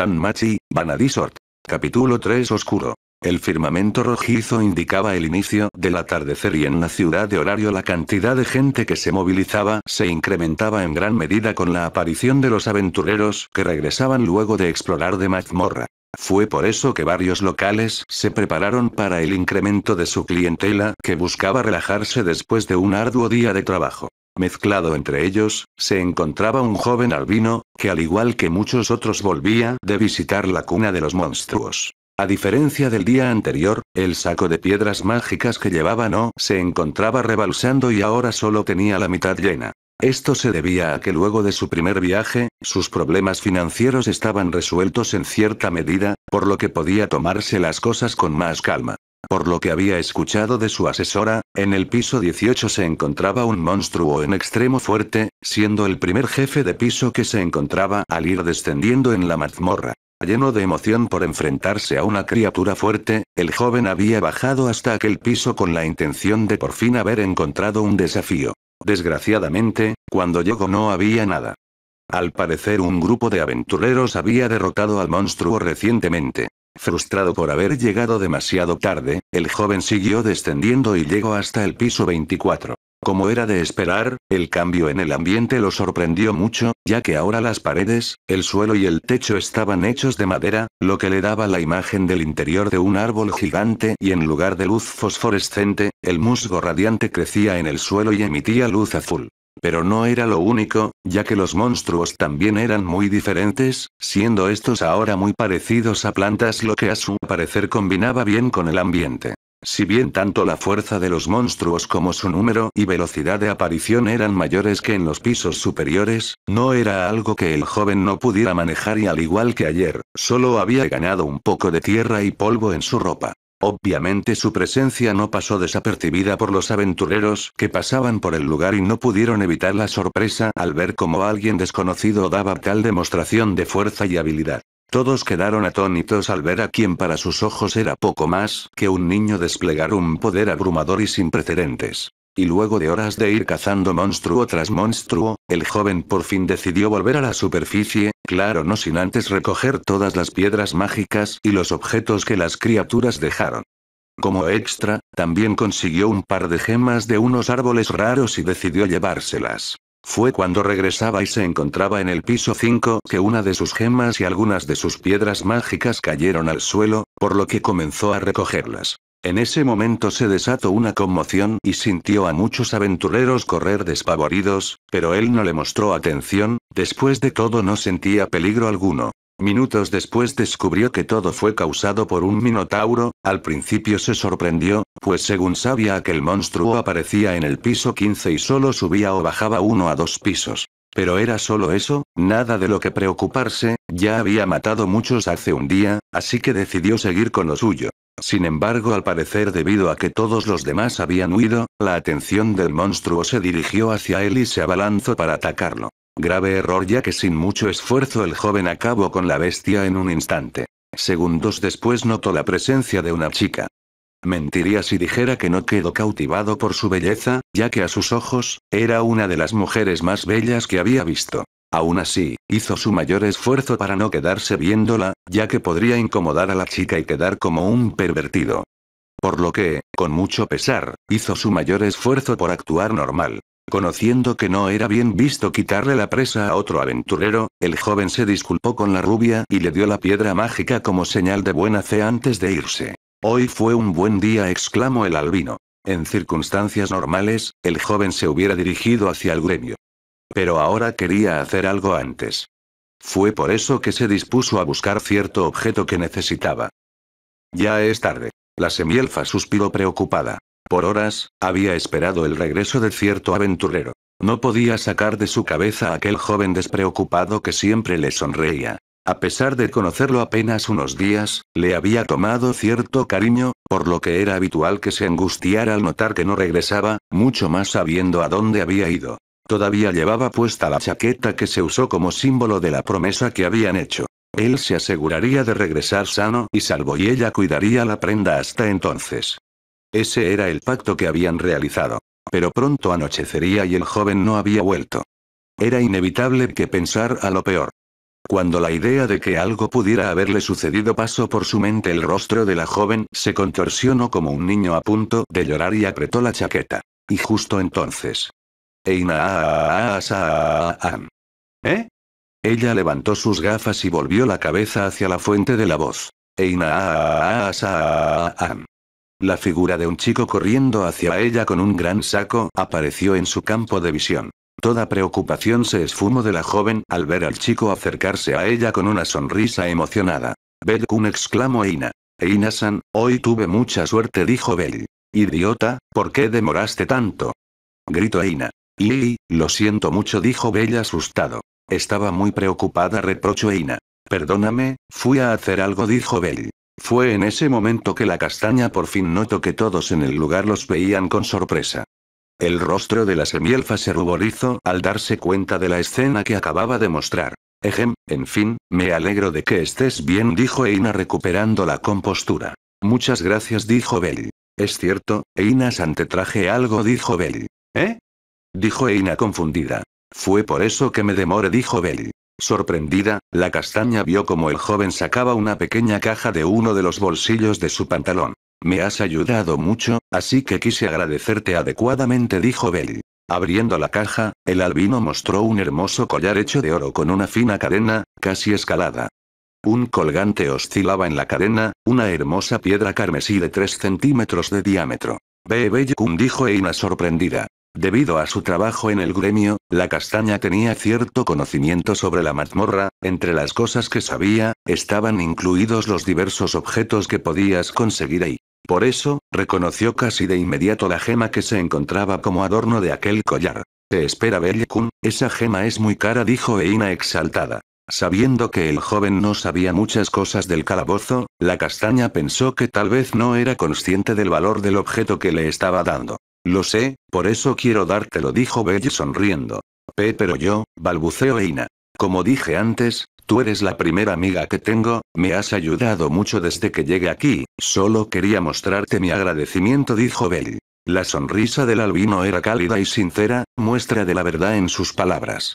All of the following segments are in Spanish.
San Machi, Banadisort. Capítulo 3 Oscuro. El firmamento rojizo indicaba el inicio del atardecer y en la ciudad de horario la cantidad de gente que se movilizaba se incrementaba en gran medida con la aparición de los aventureros que regresaban luego de explorar de mazmorra. Fue por eso que varios locales se prepararon para el incremento de su clientela que buscaba relajarse después de un arduo día de trabajo. Mezclado entre ellos, se encontraba un joven albino, que al igual que muchos otros volvía de visitar la cuna de los monstruos. A diferencia del día anterior, el saco de piedras mágicas que llevaba no se encontraba rebalsando y ahora solo tenía la mitad llena. Esto se debía a que luego de su primer viaje, sus problemas financieros estaban resueltos en cierta medida, por lo que podía tomarse las cosas con más calma. Por lo que había escuchado de su asesora, en el piso 18 se encontraba un monstruo en extremo fuerte, siendo el primer jefe de piso que se encontraba al ir descendiendo en la mazmorra. Lleno de emoción por enfrentarse a una criatura fuerte, el joven había bajado hasta aquel piso con la intención de por fin haber encontrado un desafío. Desgraciadamente, cuando llegó no había nada. Al parecer un grupo de aventureros había derrotado al monstruo recientemente. Frustrado por haber llegado demasiado tarde, el joven siguió descendiendo y llegó hasta el piso 24. Como era de esperar, el cambio en el ambiente lo sorprendió mucho, ya que ahora las paredes, el suelo y el techo estaban hechos de madera, lo que le daba la imagen del interior de un árbol gigante y en lugar de luz fosforescente, el musgo radiante crecía en el suelo y emitía luz azul. Pero no era lo único, ya que los monstruos también eran muy diferentes, siendo estos ahora muy parecidos a plantas lo que a su parecer combinaba bien con el ambiente. Si bien tanto la fuerza de los monstruos como su número y velocidad de aparición eran mayores que en los pisos superiores, no era algo que el joven no pudiera manejar y al igual que ayer, solo había ganado un poco de tierra y polvo en su ropa. Obviamente su presencia no pasó desapercibida por los aventureros que pasaban por el lugar y no pudieron evitar la sorpresa al ver cómo alguien desconocido daba tal demostración de fuerza y habilidad. Todos quedaron atónitos al ver a quien para sus ojos era poco más que un niño desplegar un poder abrumador y sin precedentes. Y luego de horas de ir cazando monstruo tras monstruo, el joven por fin decidió volver a la superficie, claro no sin antes recoger todas las piedras mágicas y los objetos que las criaturas dejaron. Como extra, también consiguió un par de gemas de unos árboles raros y decidió llevárselas. Fue cuando regresaba y se encontraba en el piso 5 que una de sus gemas y algunas de sus piedras mágicas cayeron al suelo, por lo que comenzó a recogerlas. En ese momento se desató una conmoción y sintió a muchos aventureros correr despavoridos, pero él no le mostró atención, después de todo no sentía peligro alguno. Minutos después descubrió que todo fue causado por un minotauro, al principio se sorprendió, pues según sabía aquel monstruo aparecía en el piso 15 y solo subía o bajaba uno a dos pisos. Pero era solo eso, nada de lo que preocuparse, ya había matado muchos hace un día, así que decidió seguir con lo suyo. Sin embargo, al parecer debido a que todos los demás habían huido, la atención del monstruo se dirigió hacia él y se abalanzó para atacarlo. Grave error ya que sin mucho esfuerzo el joven acabó con la bestia en un instante. Segundos después notó la presencia de una chica. Mentiría si dijera que no quedó cautivado por su belleza, ya que a sus ojos, era una de las mujeres más bellas que había visto. Aún así, hizo su mayor esfuerzo para no quedarse viéndola, ya que podría incomodar a la chica y quedar como un pervertido. Por lo que, con mucho pesar, hizo su mayor esfuerzo por actuar normal. Conociendo que no era bien visto quitarle la presa a otro aventurero, el joven se disculpó con la rubia y le dio la piedra mágica como señal de buena fe antes de irse. Hoy fue un buen día, exclamó el albino. En circunstancias normales, el joven se hubiera dirigido hacia el gremio, pero ahora quería hacer algo antes. Fue por eso que se dispuso a buscar cierto objeto que necesitaba. Ya es tarde. La semielfa suspiró preocupada. Por horas, había esperado el regreso de cierto aventurero. No podía sacar de su cabeza a aquel joven despreocupado que siempre le sonreía. A pesar de conocerlo apenas unos días, le había tomado cierto cariño, por lo que era habitual que se angustiara al notar que no regresaba, mucho más sabiendo a dónde había ido. Todavía llevaba puesta la chaqueta que se usó como símbolo de la promesa que habían hecho. Él se aseguraría de regresar sano y salvo y ella cuidaría la prenda hasta entonces. Ese era el pacto que habían realizado. Pero pronto anochecería y el joven no había vuelto. Era inevitable que pensar a lo peor. Cuando la idea de que algo pudiera haberle sucedido pasó por su mente, el rostro de la joven se contorsionó como un niño a punto de llorar y apretó la chaqueta. Y justo entonces, Einaasan. ¿Eh? Ella levantó sus gafas y volvió la cabeza hacia la fuente de la voz. Einaasan. La figura de un chico corriendo hacia ella con un gran saco apareció en su campo de visión. Toda preocupación se esfumó de la joven al ver al chico acercarse a ella con una sonrisa emocionada. Bell exclamó Eina. Eina-san, hoy tuve mucha suerte, dijo Bell. Idiota, ¿por qué demoraste tanto? Gritó Eina. Y lo siento mucho, dijo Bella asustado. Estaba muy preocupada, reprochó Eina. Perdóname, fui a hacer algo, dijo Bell. Fue en ese momento que la castaña por fin notó que todos en el lugar los veían con sorpresa. El rostro de la semielfa se ruborizó al darse cuenta de la escena que acababa de mostrar. Ejem, en fin, me alegro de que estés bien, dijo Eina recuperando la compostura. Muchas gracias, dijo Bell. Es cierto, Eina Sante traje algo, dijo Bell. ¿Eh? dijo Eina confundida. Fue por eso que me demore dijo Bell. Sorprendida, la castaña vio como el joven sacaba una pequeña caja de uno de los bolsillos de su pantalón. Me has ayudado mucho, así que quise agradecerte adecuadamente, dijo Bell. Abriendo la caja, el albino mostró un hermoso collar hecho de oro con una fina cadena, casi escalada. Un colgante oscilaba en la cadena, una hermosa piedra carmesí de 3 centímetros de diámetro. Bell dijo Eina sorprendida. Debido a su trabajo en el gremio, la castaña tenía cierto conocimiento sobre la mazmorra, entre las cosas que sabía, estaban incluidos los diversos objetos que podías conseguir ahí. Por eso, reconoció casi de inmediato la gema que se encontraba como adorno de aquel collar. Te espera Bellekun, esa gema es muy cara dijo Eina exaltada. Sabiendo que el joven no sabía muchas cosas del calabozo, la castaña pensó que tal vez no era consciente del valor del objeto que le estaba dando. Lo sé, por eso quiero dártelo, dijo Belle sonriendo. Pe pero yo, balbuceo Eina. Como dije antes, tú eres la primera amiga que tengo, me has ayudado mucho desde que llegué aquí, solo quería mostrarte mi agradecimiento, dijo Belle. La sonrisa del albino era cálida y sincera, muestra de la verdad en sus palabras.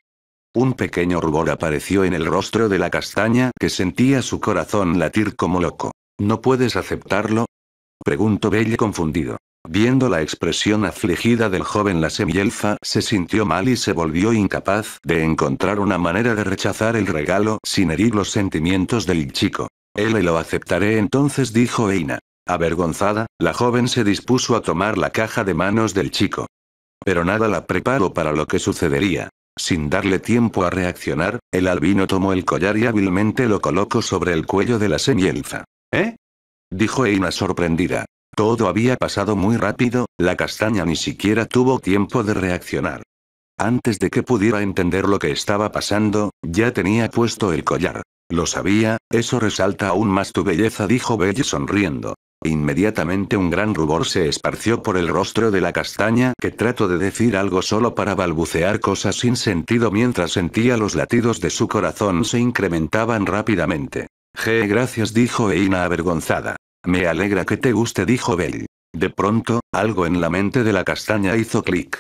Un pequeño rubor apareció en el rostro de la castaña que sentía su corazón latir como loco. ¿No puedes aceptarlo? Preguntó Belle confundido. Viendo la expresión afligida del joven la semielza se sintió mal y se volvió incapaz de encontrar una manera de rechazar el regalo sin herir los sentimientos del chico. Él lo aceptaré entonces dijo Eina. Avergonzada, la joven se dispuso a tomar la caja de manos del chico. Pero nada la preparó para lo que sucedería. Sin darle tiempo a reaccionar, el albino tomó el collar y hábilmente lo colocó sobre el cuello de la semielza. ¿Eh? dijo Eina sorprendida. Todo había pasado muy rápido, la castaña ni siquiera tuvo tiempo de reaccionar. Antes de que pudiera entender lo que estaba pasando, ya tenía puesto el collar. Lo sabía, eso resalta aún más tu belleza, dijo Belle sonriendo. Inmediatamente un gran rubor se esparció por el rostro de la castaña que trató de decir algo solo para balbucear cosas sin sentido mientras sentía los latidos de su corazón se incrementaban rápidamente. G gracias dijo Eina avergonzada. Me alegra que te guste, dijo Bell. De pronto, algo en la mente de la castaña hizo clic.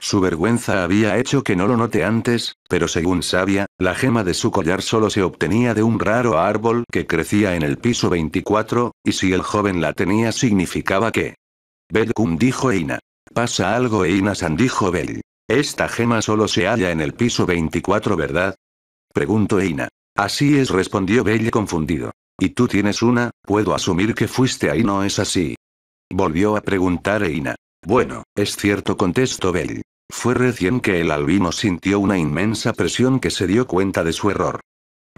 Su vergüenza había hecho que no lo note antes, pero según sabía, la gema de su collar solo se obtenía de un raro árbol que crecía en el piso 24, y si el joven la tenía significaba que... Belkum dijo Eina. Pasa algo Eina-san dijo Bell. Esta gema solo se halla en el piso 24 ¿verdad? Preguntó Eina. Así es respondió Bell confundido. Y tú tienes una, puedo asumir que fuiste ahí, ¿no es así? Volvió a preguntar Eina. Bueno, es cierto, contestó Bell. Fue recién que el albino sintió una inmensa presión que se dio cuenta de su error.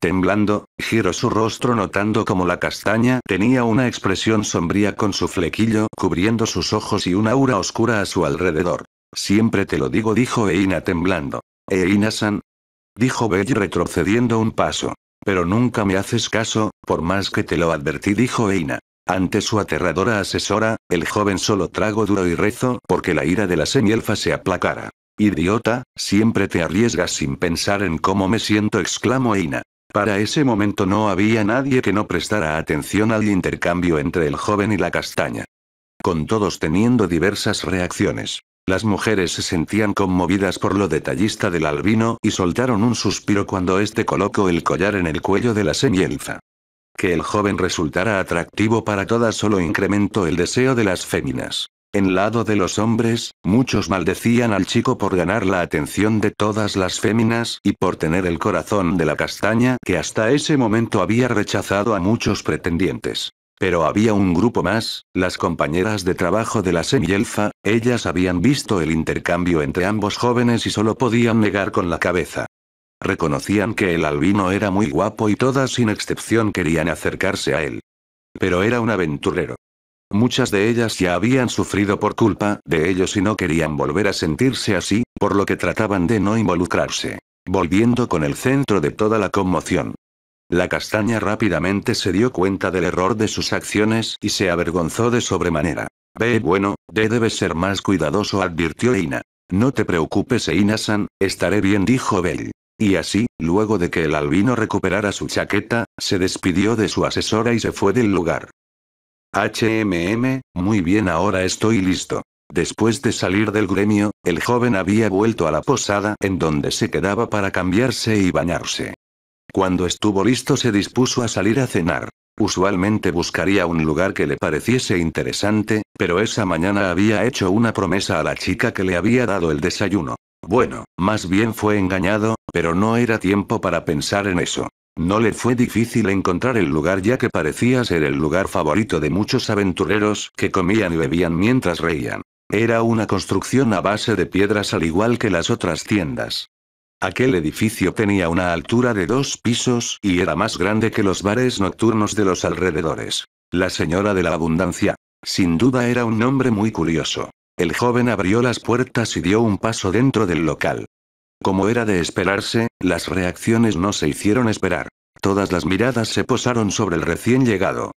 Temblando, giró su rostro notando como la castaña tenía una expresión sombría con su flequillo cubriendo sus ojos y una aura oscura a su alrededor. Siempre te lo digo, dijo Eina temblando. Eina-san. Dijo Bell retrocediendo un paso. Pero nunca me haces caso, por más que te lo advertí, dijo Eina. Ante su aterradora asesora, el joven solo trago duro y rezo porque la ira de la semielfa se aplacara. Idiota, siempre te arriesgas sin pensar en cómo me siento, exclamó Eina. Para ese momento no había nadie que no prestara atención al intercambio entre el joven y la castaña. Con todos teniendo diversas reacciones. Las mujeres se sentían conmovidas por lo detallista del albino y soltaron un suspiro cuando éste colocó el collar en el cuello de la semielfa. Que el joven resultara atractivo para todas solo incrementó el deseo de las féminas. En lado de los hombres, muchos maldecían al chico por ganar la atención de todas las féminas y por tener el corazón de la castaña que hasta ese momento había rechazado a muchos pretendientes. Pero había un grupo más, las compañeras de trabajo de la semielfa, ellas habían visto el intercambio entre ambos jóvenes y solo podían negar con la cabeza. Reconocían que el albino era muy guapo y todas sin excepción querían acercarse a él. Pero era un aventurero. Muchas de ellas ya habían sufrido por culpa de ellos y no querían volver a sentirse así, por lo que trataban de no involucrarse, volviendo con el centro de toda la conmoción. La castaña rápidamente se dio cuenta del error de sus acciones y se avergonzó de sobremanera. Ve bueno, de debes ser más cuidadoso advirtió Ina. No te preocupes Eina-san, estaré bien dijo Bell. Y así, luego de que el albino recuperara su chaqueta, se despidió de su asesora y se fue del lugar. HMM, muy bien ahora estoy listo. Después de salir del gremio, el joven había vuelto a la posada en donde se quedaba para cambiarse y bañarse. Cuando estuvo listo se dispuso a salir a cenar. Usualmente buscaría un lugar que le pareciese interesante, pero esa mañana había hecho una promesa a la chica que le había dado el desayuno. Bueno, más bien fue engañado, pero no era tiempo para pensar en eso. No le fue difícil encontrar el lugar ya que parecía ser el lugar favorito de muchos aventureros que comían y bebían mientras reían. Era una construcción a base de piedras al igual que las otras tiendas. Aquel edificio tenía una altura de dos pisos y era más grande que los bares nocturnos de los alrededores. La señora de la abundancia. Sin duda era un nombre muy curioso. El joven abrió las puertas y dio un paso dentro del local. Como era de esperarse, las reacciones no se hicieron esperar. Todas las miradas se posaron sobre el recién llegado.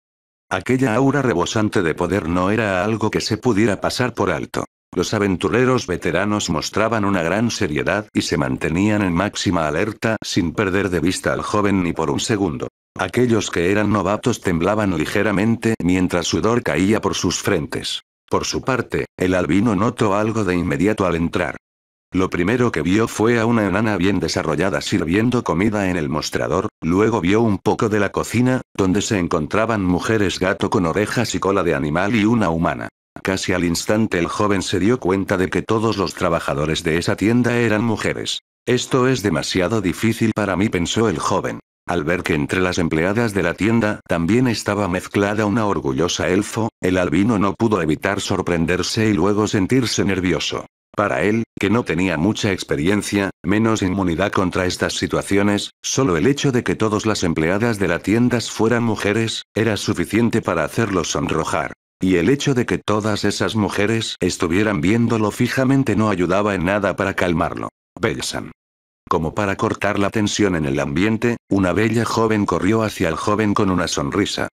Aquella aura rebosante de poder no era algo que se pudiera pasar por alto. Los aventureros veteranos mostraban una gran seriedad y se mantenían en máxima alerta sin perder de vista al joven ni por un segundo. Aquellos que eran novatos temblaban ligeramente mientras sudor caía por sus frentes. Por su parte, el albino notó algo de inmediato al entrar. Lo primero que vio fue a una enana bien desarrollada sirviendo comida en el mostrador, luego vio un poco de la cocina, donde se encontraban mujeres gato con orejas y cola de animal y una humana. Casi al instante el joven se dio cuenta de que todos los trabajadores de esa tienda eran mujeres. Esto es demasiado difícil para mí, pensó el joven. Al ver que entre las empleadas de la tienda también estaba mezclada una orgullosa elfo, el albino no pudo evitar sorprenderse y luego sentirse nervioso. Para él, que no tenía mucha experiencia, menos inmunidad contra estas situaciones, solo el hecho de que todas las empleadas de la tienda fueran mujeres, era suficiente para hacerlo sonrojar. Y el hecho de que todas esas mujeres estuvieran viéndolo fijamente no ayudaba en nada para calmarlo. Belsan. Como para cortar la tensión en el ambiente, una bella joven corrió hacia el joven con una sonrisa.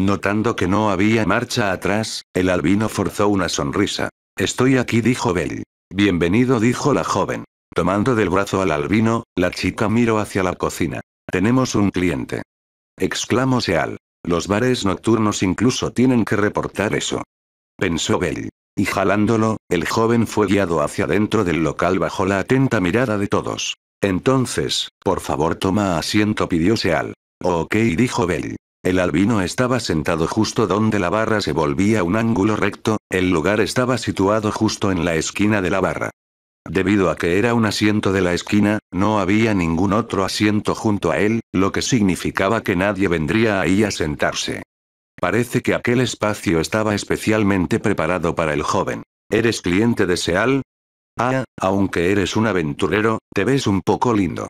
Notando que no había marcha atrás, el albino forzó una sonrisa. Estoy aquí, dijo Bell. Bienvenido, dijo la joven. Tomando del brazo al albino, la chica miró hacia la cocina. Tenemos un cliente. Exclamó Seal. Los bares nocturnos incluso tienen que reportar eso. Pensó Bell. Y jalándolo, el joven fue guiado hacia dentro del local bajo la atenta mirada de todos. Entonces, por favor toma asiento pidió Seal. Ok dijo Bell. El albino estaba sentado justo donde la barra se volvía un ángulo recto, el lugar estaba situado justo en la esquina de la barra. Debido a que era un asiento de la esquina, no había ningún otro asiento junto a él, lo que significaba que nadie vendría ahí a sentarse. Parece que aquel espacio estaba especialmente preparado para el joven. ¿Eres cliente de Seal? Ah, aunque eres un aventurero, te ves un poco lindo.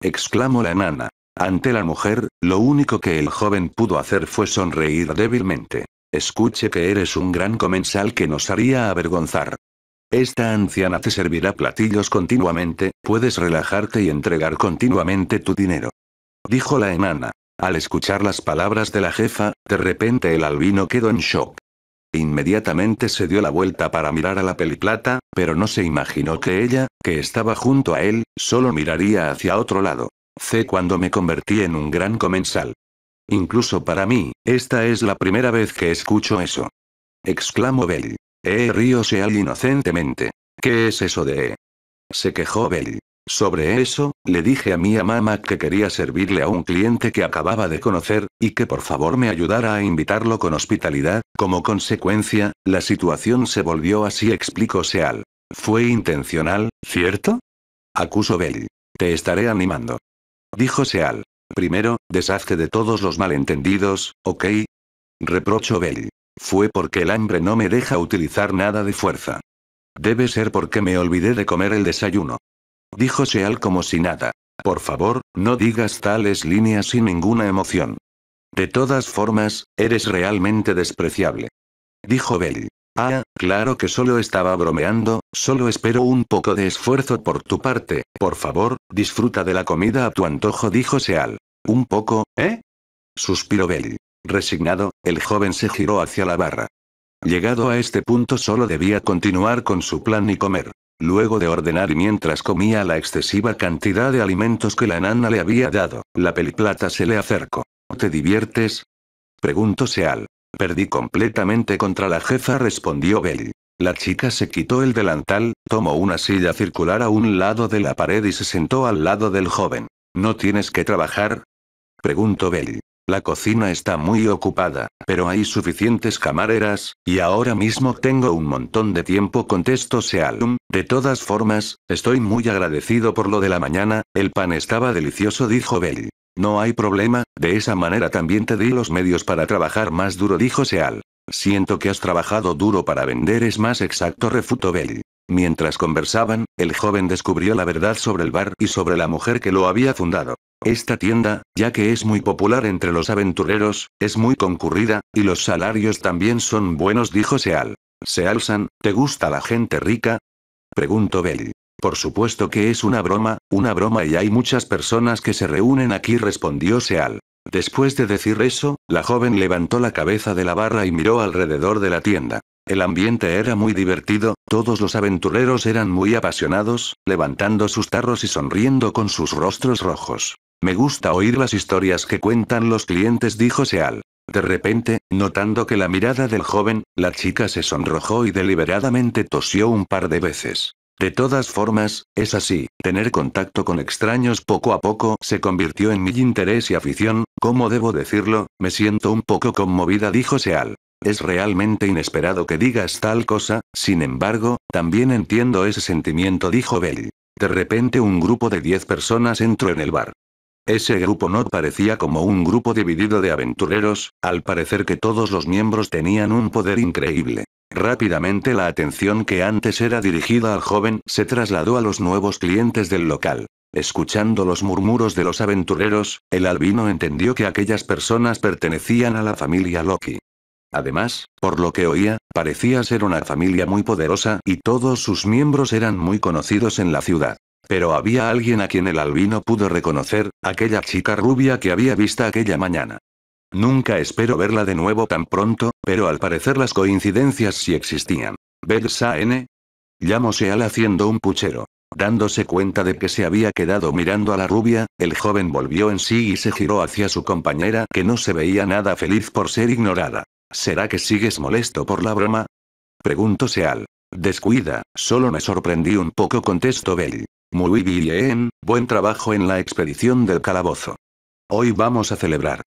Exclamó la nana. Ante la mujer, lo único que el joven pudo hacer fue sonreír débilmente. Escuche que eres un gran comensal que nos haría avergonzar. Esta anciana te servirá platillos continuamente, puedes relajarte y entregar continuamente tu dinero. Dijo la enana. Al escuchar las palabras de la jefa, de repente el albino quedó en shock. Inmediatamente se dio la vuelta para mirar a la peliplata, pero no se imaginó que ella, que estaba junto a él, solo miraría hacia otro lado. C. cuando me convertí en un gran comensal. Incluso para mí, esta es la primera vez que escucho eso. Exclamó Bell. Eh, río Seal inocentemente. ¿Qué es eso de Se quejó bell Sobre eso, le dije a mi mamá que quería servirle a un cliente que acababa de conocer, y que por favor me ayudara a invitarlo con hospitalidad, como consecuencia, la situación se volvió así explicó Seal. Fue intencional, ¿cierto? Acusó bell Te estaré animando. Dijo Seal. Primero, deshazte de todos los malentendidos, ¿ok? Reprocho bell fue porque el hambre no me deja utilizar nada de fuerza. Debe ser porque me olvidé de comer el desayuno. Dijo Seal como si nada. Por favor, no digas tales líneas sin ninguna emoción. De todas formas, eres realmente despreciable. Dijo Bell. Ah, claro que solo estaba bromeando, solo espero un poco de esfuerzo por tu parte, por favor, disfruta de la comida a tu antojo, dijo Seal. Un poco, ¿eh? Suspiró Bell. Resignado, el joven se giró hacia la barra. Llegado a este punto solo debía continuar con su plan y comer. Luego de ordenar y mientras comía la excesiva cantidad de alimentos que la nana le había dado, la peliplata se le acercó. ¿Te diviertes? Preguntó Seal. Perdí completamente contra la jefa, respondió Bell. La chica se quitó el delantal, tomó una silla circular a un lado de la pared y se sentó al lado del joven. ¿No tienes que trabajar? Preguntó Bell. La cocina está muy ocupada, pero hay suficientes camareras, y ahora mismo tengo un montón de tiempo, contestó Seal. De todas formas, estoy muy agradecido por lo de la mañana, el pan estaba delicioso, dijo Bell. No hay problema, de esa manera también te di los medios para trabajar más duro, dijo Seal. Siento que has trabajado duro para vender, es más exacto, refutó Bell. Mientras conversaban, el joven descubrió la verdad sobre el bar y sobre la mujer que lo había fundado. Esta tienda, ya que es muy popular entre los aventureros, es muy concurrida, y los salarios también son buenos, dijo Seal. Seal-san, ¿Te gusta la gente rica? Preguntó Bell. Por supuesto que es una broma, una broma y hay muchas personas que se reúnen aquí, respondió Seal. Después de decir eso, la joven levantó la cabeza de la barra y miró alrededor de la tienda. El ambiente era muy divertido, todos los aventureros eran muy apasionados, levantando sus tarros y sonriendo con sus rostros rojos. Me gusta oír las historias que cuentan los clientes, dijo Seal. De repente, notando que la mirada del joven, la chica se sonrojó y deliberadamente tosió un par de veces. De todas formas, es así, tener contacto con extraños poco a poco se convirtió en mi interés y afición, ¿cómo debo decirlo? Me siento un poco conmovida, dijo Seal. Es realmente inesperado que digas tal cosa, sin embargo, también entiendo ese sentimiento, dijo Bell. De repente un grupo de 10 personas entró en el bar. Ese grupo no parecía como un grupo dividido de aventureros, al parecer que todos los miembros tenían un poder increíble. Rápidamente la atención que antes era dirigida al joven se trasladó a los nuevos clientes del local. Escuchando los murmuros de los aventureros, el albino entendió que aquellas personas pertenecían a la familia Loki. Además, por lo que oía, parecía ser una familia muy poderosa y todos sus miembros eran muy conocidos en la ciudad. Pero había alguien a quien el albino pudo reconocer, aquella chica rubia que había vista aquella mañana. Nunca espero verla de nuevo tan pronto, pero al parecer las coincidencias sí existían. Belsa N? Llamó al haciendo un puchero. Dándose cuenta de que se había quedado mirando a la rubia, el joven volvió en sí y se giró hacia su compañera que no se veía nada feliz por ser ignorada. ¿Será que sigues molesto por la broma? Preguntó Seal. Descuida, solo me sorprendí un poco, contestó Bell. Muy bien, buen trabajo en la expedición del calabozo. Hoy vamos a celebrar.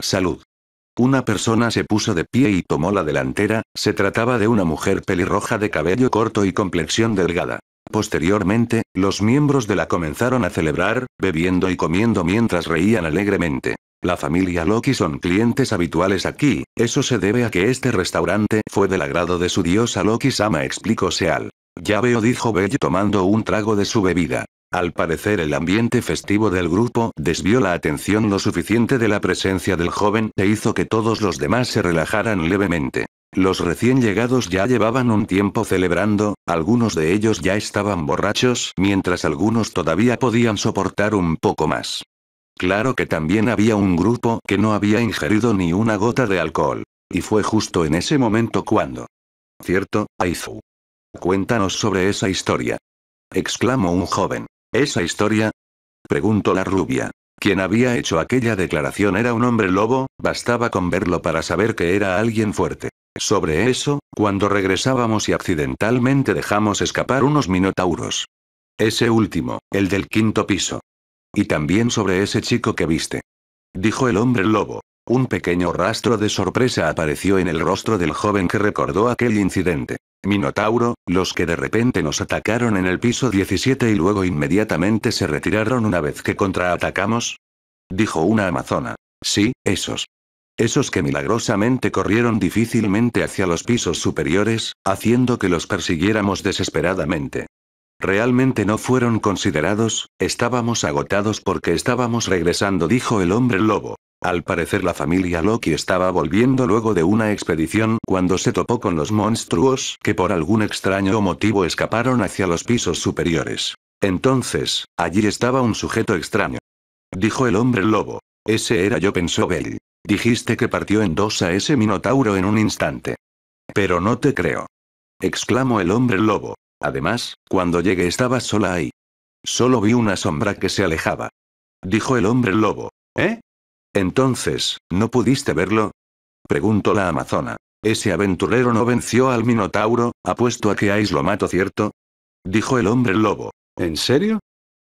Salud. Una persona se puso de pie y tomó la delantera, se trataba de una mujer pelirroja de cabello corto y complexión delgada. Posteriormente, los miembros de la comenzaron a celebrar, bebiendo y comiendo mientras reían alegremente. La familia Loki son clientes habituales aquí, eso se debe a que este restaurante fue del agrado de su diosa Loki Sama explicó Seal. Ya veo dijo Bell tomando un trago de su bebida. Al parecer el ambiente festivo del grupo desvió la atención lo suficiente de la presencia del joven e hizo que todos los demás se relajaran levemente. Los recién llegados ya llevaban un tiempo celebrando, algunos de ellos ya estaban borrachos mientras algunos todavía podían soportar un poco más. Claro que también había un grupo que no había ingerido ni una gota de alcohol. Y fue justo en ese momento cuando... Cierto, Aizu. Cuéntanos sobre esa historia. Exclamó un joven. ¿Esa historia? Preguntó la rubia. Quien había hecho aquella declaración era un hombre lobo, bastaba con verlo para saber que era alguien fuerte. Sobre eso, cuando regresábamos y accidentalmente dejamos escapar unos minotauros. Ese último, el del quinto piso. Y también sobre ese chico que viste. Dijo el hombre lobo. Un pequeño rastro de sorpresa apareció en el rostro del joven que recordó aquel incidente. Minotauro, los que de repente nos atacaron en el piso 17 y luego inmediatamente se retiraron una vez que contraatacamos. Dijo una amazona. Sí, esos. Esos que milagrosamente corrieron difícilmente hacia los pisos superiores, haciendo que los persiguiéramos desesperadamente. Realmente no fueron considerados, estábamos agotados porque estábamos regresando, dijo el hombre lobo. Al parecer la familia Loki estaba volviendo luego de una expedición cuando se topó con los monstruos que por algún extraño motivo escaparon hacia los pisos superiores. Entonces, allí estaba un sujeto extraño. Dijo el hombre lobo. Ese era yo, pensó Bell. Dijiste que partió en dos a ese minotauro en un instante. Pero no te creo. Exclamó el hombre lobo. Además, cuando llegué estaba sola ahí. Solo vi una sombra que se alejaba. Dijo el hombre lobo. ¿Eh? Entonces, ¿no pudiste verlo? Preguntó la amazona. Ese aventurero no venció al Minotauro, apuesto a que Ais lo mato, ¿cierto? Dijo el hombre lobo. ¿En serio?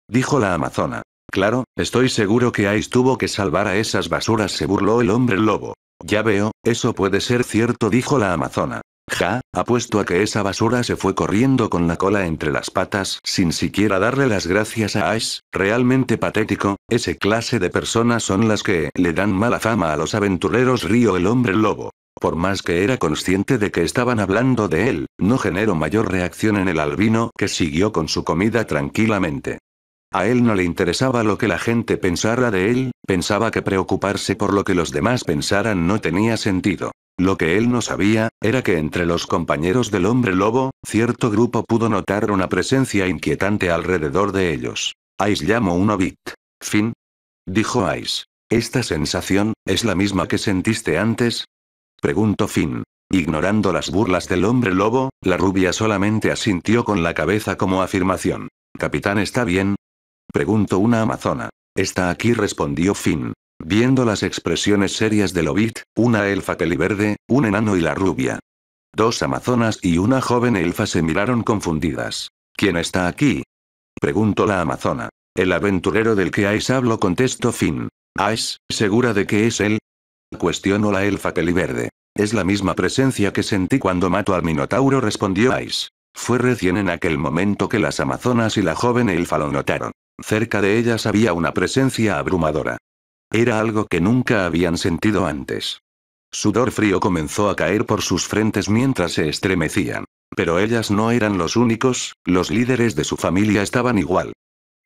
Dijo la amazona. Claro, estoy seguro que Ais tuvo que salvar a esas basuras, se burló el hombre lobo. Ya veo, eso puede ser cierto, dijo la amazona. Ja, apuesto a que esa basura se fue corriendo con la cola entre las patas sin siquiera darle las gracias a Ash, realmente patético, ese clase de personas son las que le dan mala fama a los aventureros Río el hombre lobo. Por más que era consciente de que estaban hablando de él, no generó mayor reacción en el albino que siguió con su comida tranquilamente. A él no le interesaba lo que la gente pensara de él, pensaba que preocuparse por lo que los demás pensaran no tenía sentido. Lo que él no sabía, era que entre los compañeros del hombre lobo, cierto grupo pudo notar una presencia inquietante alrededor de ellos. Ice llamó un bit. Fin. Dijo Ice. ¿Esta sensación, es la misma que sentiste antes? Preguntó Finn. Ignorando las burlas del hombre lobo, la rubia solamente asintió con la cabeza como afirmación. ¿Capitán está bien? Preguntó una amazona. Está aquí respondió Finn. Viendo las expresiones serias del Hobbit, una elfa peliverde, un enano y la rubia. Dos amazonas y una joven elfa se miraron confundidas. ¿Quién está aquí? Preguntó la amazona. El aventurero del que Ais habló contestó Finn. ¿Ais, segura de que es él? Cuestionó la elfa peliverde. Es la misma presencia que sentí cuando mato al minotauro, respondió Ais. Fue recién en aquel momento que las amazonas y la joven elfa lo notaron. Cerca de ellas había una presencia abrumadora. Era algo que nunca habían sentido antes. Sudor frío comenzó a caer por sus frentes mientras se estremecían. Pero ellas no eran los únicos, los líderes de su familia estaban igual.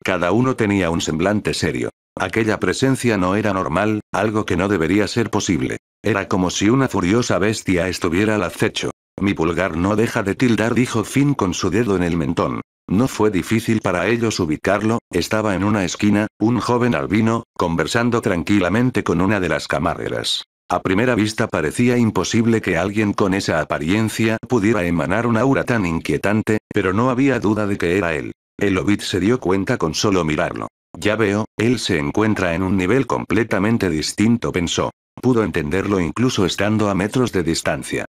Cada uno tenía un semblante serio. Aquella presencia no era normal, algo que no debería ser posible. Era como si una furiosa bestia estuviera al acecho. Mi pulgar no deja de tildar, dijo Finn con su dedo en el mentón. No fue difícil para ellos ubicarlo, estaba en una esquina, un joven albino, conversando tranquilamente con una de las camareras. A primera vista parecía imposible que alguien con esa apariencia pudiera emanar un aura tan inquietante, pero no había duda de que era él. El Ovid se dio cuenta con solo mirarlo. Ya veo, él se encuentra en un nivel completamente distinto, pensó. Pudo entenderlo incluso estando a metros de distancia.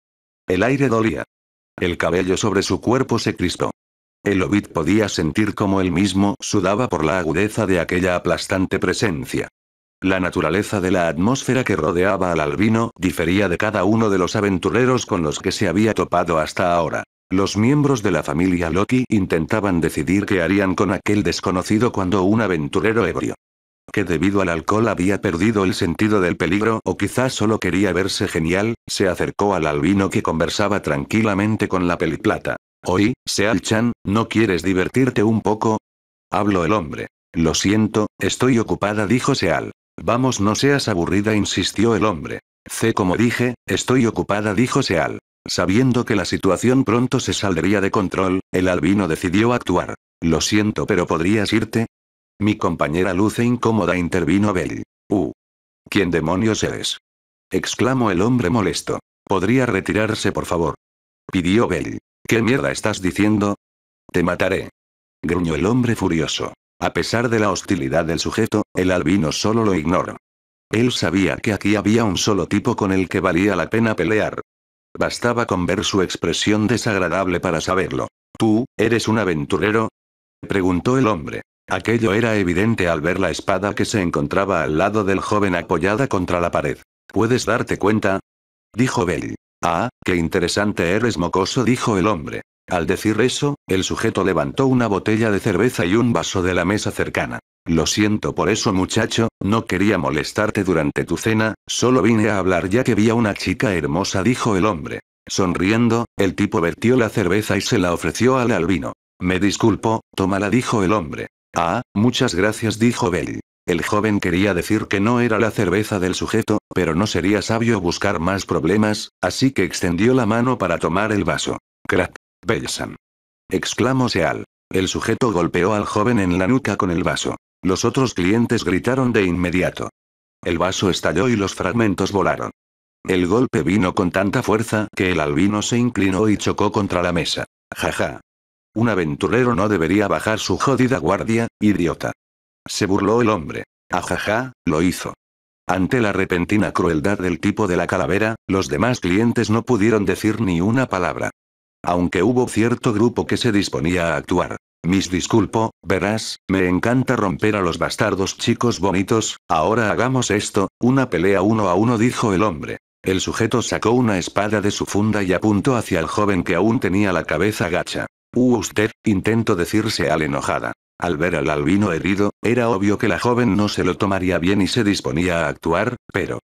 El aire dolía. El cabello sobre su cuerpo se crispó. El Ovid podía sentir como él mismo sudaba por la agudeza de aquella aplastante presencia. La naturaleza de la atmósfera que rodeaba al albino difería de cada uno de los aventureros con los que se había topado hasta ahora. Los miembros de la familia Loki intentaban decidir qué harían con aquel desconocido cuando un aventurero ebrio que debido al alcohol había perdido el sentido del peligro o quizás solo quería verse genial, se acercó al albino que conversaba tranquilamente con la peliplata. Hoy, Seal-chan, ¿no quieres divertirte un poco? Hablo el hombre. Lo siento, estoy ocupada, dijo Seal. Vamos, no seas aburrida, insistió el hombre. C, como dije, estoy ocupada, dijo Seal. Sabiendo que la situación pronto se saldría de control, el albino decidió actuar. Lo siento, pero podrías irte. Mi compañera luce incómoda, intervino Bell. Uh. ¿Quién demonios eres? exclamó el hombre molesto. ¿Podría retirarse, por favor? pidió Bell. ¿Qué mierda estás diciendo? Te mataré. Gruñó el hombre furioso. A pesar de la hostilidad del sujeto, el albino solo lo ignoró. Él sabía que aquí había un solo tipo con el que valía la pena pelear. Bastaba con ver su expresión desagradable para saberlo. ¿Tú, eres un aventurero? preguntó el hombre. Aquello era evidente al ver la espada que se encontraba al lado del joven apoyada contra la pared. ¿Puedes darte cuenta? dijo Bell. Ah, qué interesante eres mocoso, dijo el hombre. Al decir eso, el sujeto levantó una botella de cerveza y un vaso de la mesa cercana. Lo siento por eso muchacho, no quería molestarte durante tu cena, solo vine a hablar ya que vi a una chica hermosa, dijo el hombre. Sonriendo, el tipo vertió la cerveza y se la ofreció al albino. Me disculpo, tómala, dijo el hombre. Ah, muchas gracias, dijo Bell. El joven quería decir que no era la cerveza del sujeto, pero no sería sabio buscar más problemas, así que extendió la mano para tomar el vaso. Crack. Belsan. Exclamó Seal. El sujeto golpeó al joven en la nuca con el vaso. Los otros clientes gritaron de inmediato. El vaso estalló y los fragmentos volaron. El golpe vino con tanta fuerza que el albino se inclinó y chocó contra la mesa. Jaja. Un aventurero no debería bajar su jodida guardia, idiota. Se burló el hombre. Ajaja, lo hizo. Ante la repentina crueldad del tipo de la calavera, los demás clientes no pudieron decir ni una palabra. Aunque hubo cierto grupo que se disponía a actuar. Mis disculpo, verás, me encanta romper a los bastardos chicos bonitos, ahora hagamos esto, una pelea uno a uno dijo el hombre. El sujeto sacó una espada de su funda y apuntó hacia el joven que aún tenía la cabeza gacha. Uh, usted, intentó decirse al enojada. Al ver al albino herido, era obvio que la joven no se lo tomaría bien y se disponía a actuar, pero...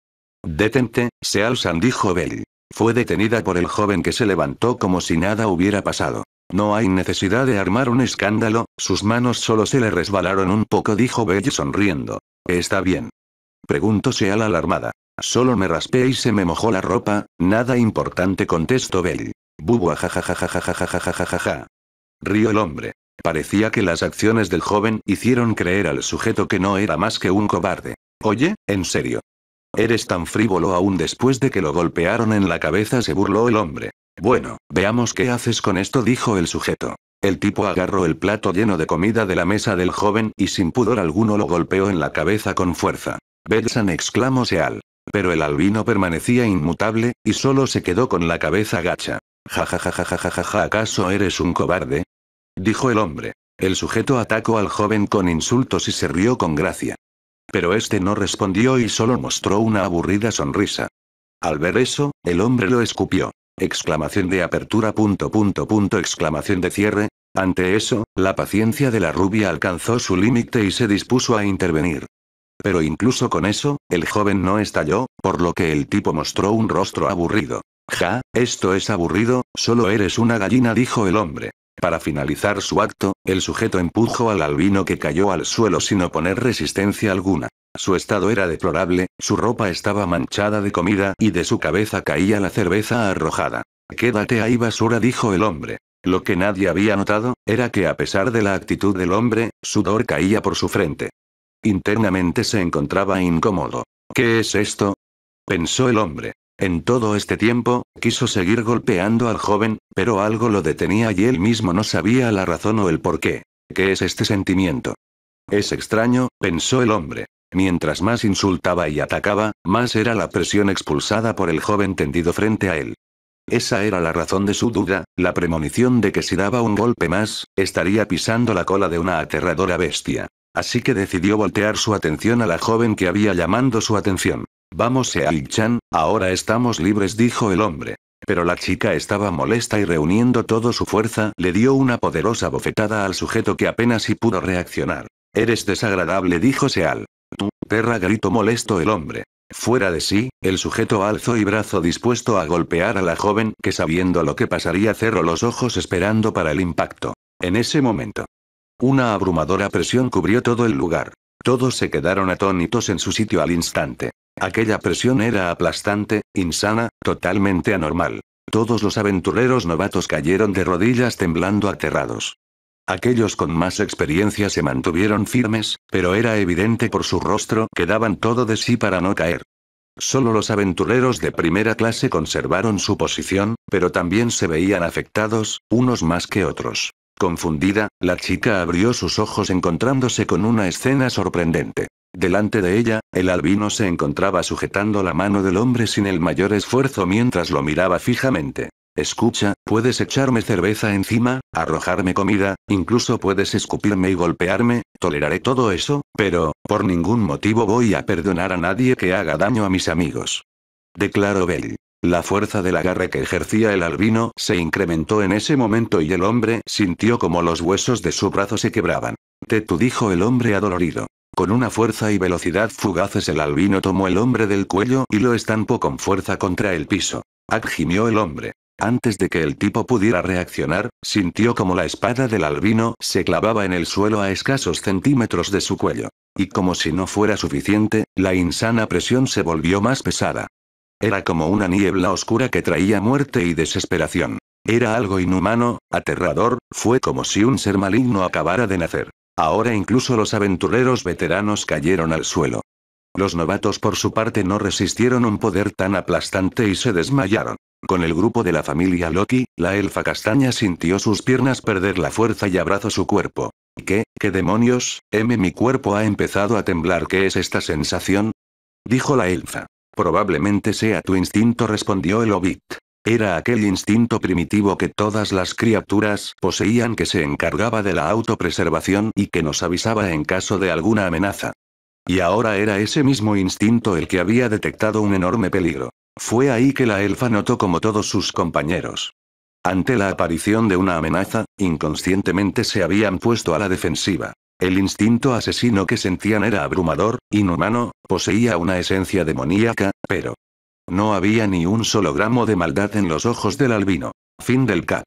Detente, se alzan, dijo Bell. Fue detenida por el joven que se levantó como si nada hubiera pasado. No hay necesidad de armar un escándalo, sus manos solo se le resbalaron un poco, dijo Bell sonriendo. Está bien. Preguntó Seal alarmada. Solo me raspé y se me mojó la ropa, nada importante contestó Bell. Bubu jajajajajajajajaja Río el hombre. Parecía que las acciones del joven hicieron creer al sujeto que no era más que un cobarde. Oye, en serio. Eres tan frívolo aún después de que lo golpearon en la cabeza, se burló el hombre. Bueno, veamos qué haces con esto, dijo el sujeto. El tipo agarró el plato lleno de comida de la mesa del joven y sin pudor alguno lo golpeó en la cabeza con fuerza. Betsan exclamó Seal. Pero el albino permanecía inmutable, y solo se quedó con la cabeza gacha. Ja ¿acaso eres un cobarde? dijo el hombre. El sujeto atacó al joven con insultos y se rió con gracia. Pero este no respondió y solo mostró una aburrida sonrisa. Al ver eso, el hombre lo escupió. Exclamación de apertura punto punto punto exclamación de cierre. Ante eso, la paciencia de la rubia alcanzó su límite y se dispuso a intervenir. Pero incluso con eso, el joven no estalló, por lo que el tipo mostró un rostro aburrido. Ja, esto es aburrido, solo eres una gallina, dijo el hombre. Para finalizar su acto, el sujeto empujó al albino que cayó al suelo sin oponer resistencia alguna. Su estado era deplorable, su ropa estaba manchada de comida y de su cabeza caía la cerveza arrojada. Quédate ahí basura dijo el hombre. Lo que nadie había notado, era que a pesar de la actitud del hombre, sudor caía por su frente. Internamente se encontraba incómodo. ¿Qué es esto? pensó el hombre. En todo este tiempo, quiso seguir golpeando al joven, pero algo lo detenía y él mismo no sabía la razón o el por qué. ¿Qué es este sentimiento? Es extraño, pensó el hombre. Mientras más insultaba y atacaba, más era la presión expulsada por el joven tendido frente a él. Esa era la razón de su duda, la premonición de que si daba un golpe más, estaría pisando la cola de una aterradora bestia. Así que decidió voltear su atención a la joven que había llamando su atención. Vamos Seai-chan, ahora estamos libres dijo el hombre. Pero la chica estaba molesta y reuniendo toda su fuerza le dio una poderosa bofetada al sujeto que apenas si pudo reaccionar. Eres desagradable dijo Seal. Tu perra gritó molesto el hombre. Fuera de sí, el sujeto alzó y brazo dispuesto a golpear a la joven que sabiendo lo que pasaría cerró los ojos esperando para el impacto. En ese momento. Una abrumadora presión cubrió todo el lugar. Todos se quedaron atónitos en su sitio al instante. Aquella presión era aplastante, insana, totalmente anormal. Todos los aventureros novatos cayeron de rodillas temblando aterrados. Aquellos con más experiencia se mantuvieron firmes, pero era evidente por su rostro que daban todo de sí para no caer. Solo los aventureros de primera clase conservaron su posición, pero también se veían afectados, unos más que otros. Confundida, la chica abrió sus ojos encontrándose con una escena sorprendente. Delante de ella, el albino se encontraba sujetando la mano del hombre sin el mayor esfuerzo mientras lo miraba fijamente. Escucha, puedes echarme cerveza encima, arrojarme comida, incluso puedes escupirme y golpearme, toleraré todo eso, pero, por ningún motivo voy a perdonar a nadie que haga daño a mis amigos. Declaró Bell. La fuerza del agarre que ejercía el albino se incrementó en ese momento y el hombre sintió como los huesos de su brazo se quebraban. Tetu dijo el hombre adolorido. Con una fuerza y velocidad fugaces el albino tomó el hombre del cuello y lo estampó con fuerza contra el piso. Agimió el hombre. Antes de que el tipo pudiera reaccionar, sintió como la espada del albino se clavaba en el suelo a escasos centímetros de su cuello. Y como si no fuera suficiente, la insana presión se volvió más pesada. Era como una niebla oscura que traía muerte y desesperación. Era algo inhumano, aterrador, fue como si un ser maligno acabara de nacer. Ahora incluso los aventureros veteranos cayeron al suelo. Los novatos por su parte no resistieron un poder tan aplastante y se desmayaron. Con el grupo de la familia Loki, la elfa castaña sintió sus piernas perder la fuerza y abrazó su cuerpo. ¿Qué, qué demonios? M mi cuerpo ha empezado a temblar. ¿Qué es esta sensación? Dijo la elfa. Probablemente sea tu instinto respondió el hobbit. Era aquel instinto primitivo que todas las criaturas poseían que se encargaba de la autopreservación y que nos avisaba en caso de alguna amenaza. Y ahora era ese mismo instinto el que había detectado un enorme peligro. Fue ahí que la elfa notó como todos sus compañeros. Ante la aparición de una amenaza, inconscientemente se habían puesto a la defensiva. El instinto asesino que sentían era abrumador, inhumano, poseía una esencia demoníaca, pero, no había ni un solo gramo de maldad en los ojos del albino. Fin del cap.